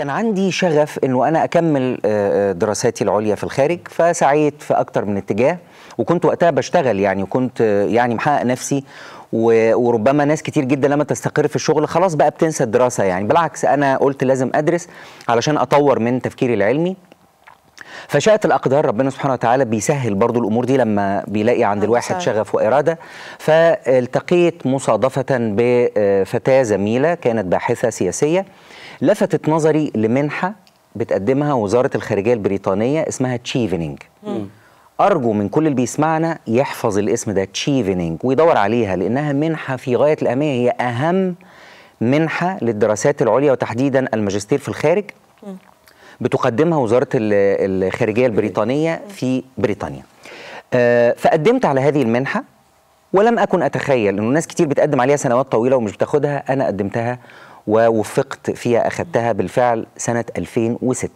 كان عندي شغف انه انا اكمل آه، آه، دراساتي العليا في الخارج فسعيت في اكتر من اتجاه وكنت وقتها بشتغل يعني وكنت آه، يعني محقق نفسي وربما ناس كتير جدا لما تستقر في الشغل خلاص بقى بتنسى الدراسه يعني بالعكس انا قلت لازم ادرس علشان اطور من تفكيري العلمي فشاءت الاقدار ربنا سبحانه وتعالى بيسهل برضو الامور دي لما بيلاقي عند الواحد شغف واراده فالتقيت مصادفه بفتاه زميله كانت باحثه سياسيه لفتت نظري لمنحه بتقدمها وزاره الخارجيه البريطانيه اسمها تشيفنينج أرجو من كل اللي بيسمعنا يحفظ الاسم ده تشيفنينج ويدور عليها لأنها منحة في غاية الأهمية هي أهم منحة للدراسات العليا وتحديدا الماجستير في الخارج بتقدمها وزاره الخارجيه البريطانيه في بريطانيا آه، فقدمت على هذه المنحه ولم اكن اتخيل انه ناس كتير بتقدم عليها سنوات طويله ومش بتاخدها انا قدمتها ووفقت فيها اخدتها بالفعل سنه 2006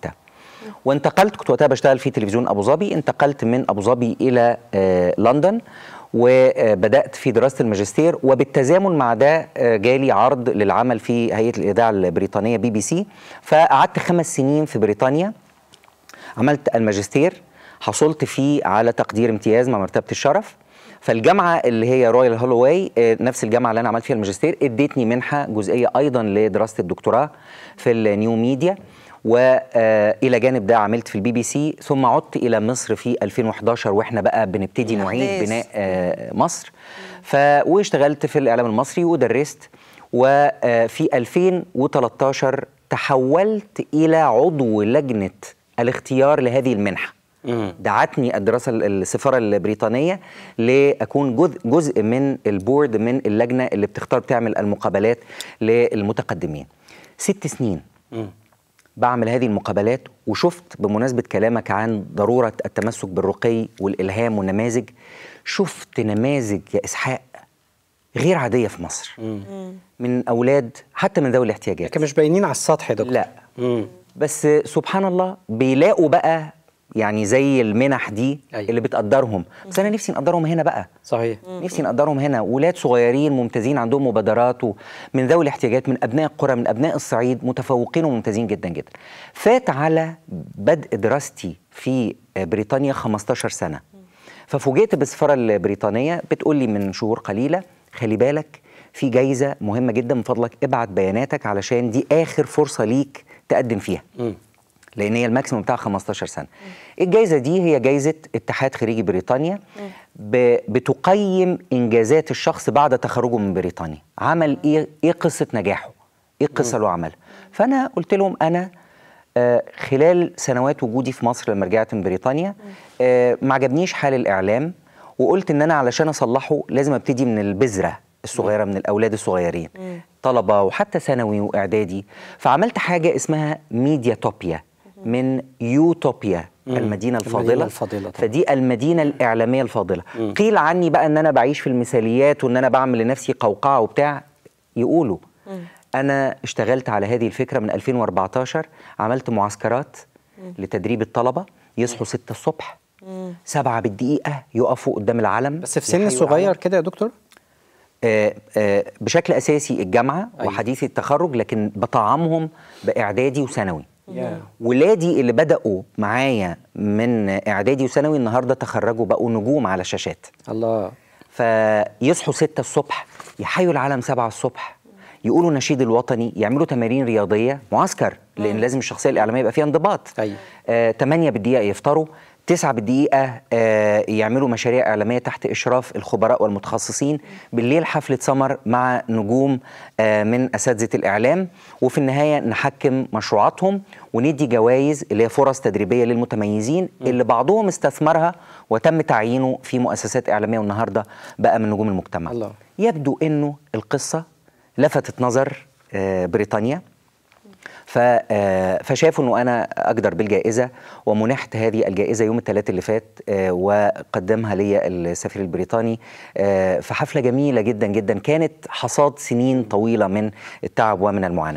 وانتقلت كنت وقتها بشتغل في تلفزيون ابو ظبي انتقلت من ابو ظبي الى آه، لندن وبدات في دراسه الماجستير وبالتزامن مع ده آه، جالي عرض للعمل في هيئه الاذاعه البريطانيه بي بي سي فقعدت خمس سنين في بريطانيا عملت الماجستير حصلت فيه على تقدير امتياز مع مرتبه الشرف فالجامعه اللي هي رويال آه، هولوواي نفس الجامعه اللي انا عملت فيها الماجستير ادتني منحه جزئيه ايضا لدراسه الدكتوراه في النيو ميديا والى آه، جانب ده عملت في البي بي سي ثم عدت الى مصر في 2011 واحنا بقى بنبتدي نعيد بناء آه، مصر واشتغلت في الاعلام المصري ودرست وفي آه، 2013 تحولت الى عضو لجنه الاختيار لهذه المنحه دعتني الدراسه السفاره البريطانيه لاكون جزء, جزء من البورد من اللجنه اللي بتختار بتعمل المقابلات للمتقدمين ست سنين بعمل هذه المقابلات وشفت بمناسبة كلامك عن ضرورة التمسك بالرقي والإلهام والنماذج شفت نماذج يا إسحاق غير عادية في مصر مم. من أولاد حتى من ذوي الاحتياجات لكن مش باينين على السطح يا دكتور لا مم. بس سبحان الله بيلاقوا بقى يعني زي المنح دي أيوة. اللي بتقدرهم بس انا نفسي نقدرهم هنا بقى صحيح نفسي نقدرهم هنا ولاد صغيرين ممتازين عندهم مبادرات من ذوي الاحتياجات من ابناء القرى من ابناء الصعيد متفوقين وممتازين جدا جدا فات على بدء دراستي في بريطانيا 15 سنه ففوجئت بالسفاره البريطانيه بتقول لي من شهور قليله خلي بالك في جايزه مهمه جدا من فضلك ابعت بياناتك علشان دي اخر فرصه ليك تقدم فيها م. لان هي الماكسيموم بتاعها 15 سنه الجائزه دي هي جائزه اتحاد خريجي بريطانيا بتقيم انجازات الشخص بعد تخرجه من بريطانيا عمل ايه ايه قصه نجاحه ايه القصه اللي هو عملها فانا قلت لهم انا آه، خلال سنوات وجودي في مصر لما رجعت من بريطانيا آه، ما عجبنيش حال الاعلام وقلت ان انا علشان اصلحه لازم ابتدي من البذره الصغيره من الاولاد الصغيرين طلبه وحتى ثانوي واعدادي فعملت حاجه اسمها ميديا توبيا من يوتوبيا المدينة الفاضلة, المدينة الفاضلة فدي المدينة الإعلامية الفاضلة مم. قيل عني بقى أن أنا بعيش في المثاليات وأن أنا بعمل لنفسي قوقعة وبتاع يقولوا مم. أنا اشتغلت على هذه الفكرة من 2014 عملت معسكرات مم. لتدريب الطلبة يصحوا 6 الصبح سبعة بالدقيقة يقفوا قدام العلم بس في سن صغير كده يا دكتور؟ آه آه بشكل أساسي الجامعة أيوة. وحديثي التخرج لكن بطعمهم بإعدادي وثانوي yeah. ولادي اللي بدأوا معايا من إعدادي وثانوي النهاردة تخرجوا بقوا نجوم على شاشات الله فيصحوا ستة الصبح يحيوا العالم سبعة الصبح يقولوا نشيد الوطني يعملوا تمارين رياضية معسكر لأن لازم الشخصية الإعلامية يبقى فيها انضباط أيوة. آه 8 بالدقيقة يفطروا تسعة بالدقيقة آه، يعملوا مشاريع إعلامية تحت إشراف الخبراء والمتخصصين بالليل حفلة سمر مع نجوم آه، من أساتذة الإعلام وفي النهاية نحكم مشروعاتهم وندي جوائز اللي هي فرص تدريبية للمتميزين اللي بعضهم استثمرها وتم تعيينه في مؤسسات إعلامية والنهاردة بقى من نجوم المجتمع الله. يبدو أنه القصة لفتت نظر آه، بريطانيا آه، فشافوا انه انا اقدر بالجائزه ومنحت هذه الجائزه يوم الثلاثاء اللي فات آه، وقدمها لي السفير البريطاني آه، في حفله جميله جدا جدا كانت حصاد سنين طويله من التعب ومن المعاناه